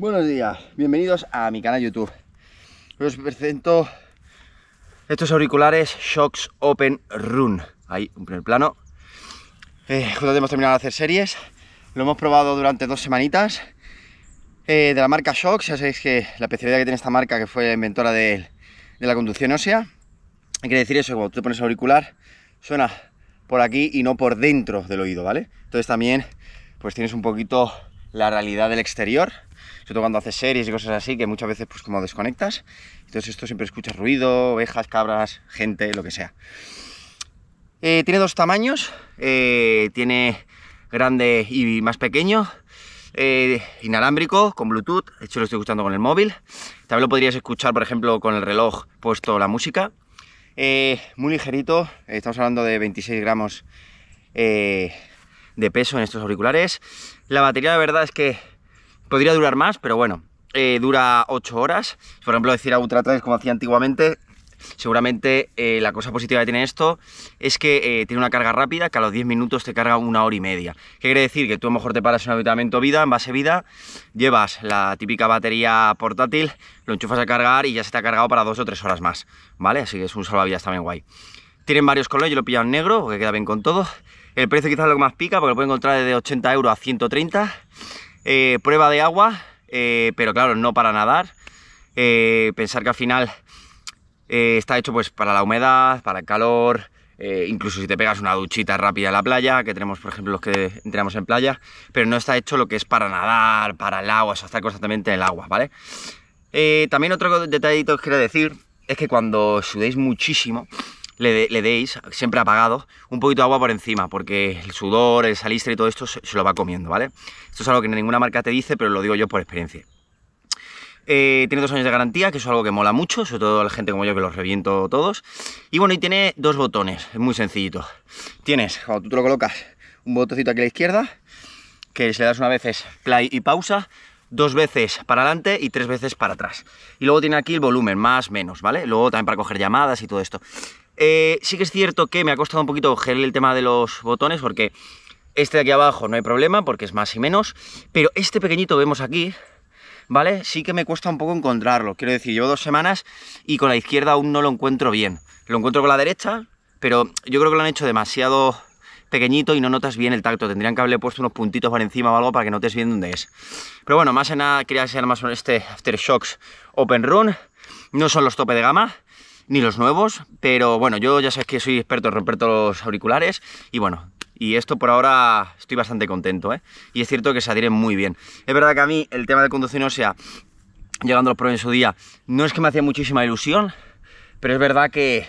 Buenos días, bienvenidos a mi canal YouTube. os presento estos auriculares Shox Open Run. Ahí, un primer plano. Eh, justo hemos terminado de hacer series. Lo hemos probado durante dos semanitas. Eh, de la marca Shocks, ya sabéis que la especialidad que tiene esta marca, que fue la inventora de, la conducción ósea. Hay que decir eso, cuando tú pones auricular, suena por aquí y no por dentro del oído, ¿vale? Entonces también, pues tienes un poquito la realidad del exterior sobre todo cuando haces series y cosas así, que muchas veces pues como desconectas, entonces esto siempre escuchas ruido, ovejas, cabras, gente, lo que sea. Eh, tiene dos tamaños, eh, tiene grande y más pequeño, eh, inalámbrico, con Bluetooth, de hecho lo estoy escuchando con el móvil, también lo podrías escuchar por ejemplo con el reloj puesto la música, muy ligerito, estamos hablando de 26 gramos de peso en estos auriculares, la batería la verdad es que Podría durar más, pero bueno, eh, dura 8 horas. Por ejemplo, decir a Ultra como hacía antiguamente, seguramente eh, la cosa positiva que tiene esto es que eh, tiene una carga rápida que a los 10 minutos te carga una hora y media. ¿Qué quiere decir? Que tú a lo mejor te paras en un habitamiento vida, en base vida, llevas la típica batería portátil, lo enchufas a cargar y ya se te ha cargado para 2 o 3 horas más, ¿vale? Así que es un salvavidas también guay. Tienen varios colores, yo lo he pillado en negro porque queda bien con todo. El precio quizás es lo que más pica porque lo pueden encontrar desde 80 euros a 130 eh, prueba de agua, eh, pero claro, no para nadar. Eh, pensar que al final está hecho pues para la humedad, para el calor, incluso si te pegas una duchita rápida a la playa, que tenemos por ejemplo los que entramos en playa, pero no está hecho lo que es para nadar, para el agua, o sea, estar constantemente en el agua, ¿vale? también otro detallito que quiero decir es que cuando sudéis muchísimo, le, deis, siempre apagado, un poquito de agua por encima, porque el sudor, el salistre y todo esto se, lo va comiendo, ¿vale? Esto es algo que ninguna marca te dice, pero lo digo yo por experiencia. Eh, tiene dos años de garantía, que es algo que mola mucho, sobre todo la gente como yo que los reviento todos. Y bueno, y tiene dos botones, es muy sencillito. Tienes, cuando tú te lo colocas, un botoncito aquí a la izquierda, que le das una vez es play y pausa, dos veces para adelante y tres veces para atrás. Y luego tiene aquí el volumen, más, menos, ¿vale? Luego también para coger llamadas y todo esto. Eh, sí que es cierto que me ha costado un poquito coger el tema de los botones porque este de aquí abajo no hay problema porque es más y menos, pero este pequeñito vemos aquí, ¿vale? Sí que me cuesta un poco encontrarlo. Quiero decir, llevo dos semanas y con la izquierda aún no lo encuentro bien. Lo encuentro con la derecha, pero yo creo que lo han hecho demasiado pequeñito y no notas bien el tacto. Tendrían que haberle puesto unos puntitos por encima o algo para que notes bien dónde es. Pero bueno, más en nada quería ser más este Aftershocks Open Run. No son los tope de gama, ni los nuevos, pero bueno, yo ya sabes que soy experto en romper todos los auriculares y bueno, y esto por ahora estoy bastante contento, ¿eh? Y es cierto que se adhieren muy bien. Es verdad que a mí el tema de conducción ósea, llegando a los proyectos en su día, no es que me hacía muchísima ilusión, pero es verdad que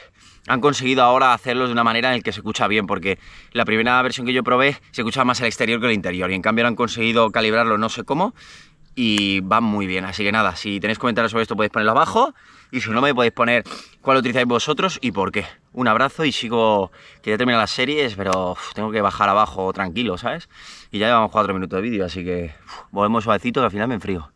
han conseguido ahora hacerlos de una manera en la que se escucha bien, porque la primera versión que yo probé se escuchaba más el exterior que el interior, y en cambio han conseguido calibrarlo no sé cómo, y van muy bien. Así que nada, si tenéis comentarios sobre esto podéis ponerlo abajo y si no, me podéis poner cuál utilizáis vosotros y por qué. Un abrazo y sigo, que ya las series, pero tengo que bajar abajo tranquilo, ¿sabes? Y ya llevamos cuatro minutos de vídeo, así que volvemos suavecito que al final me enfrío.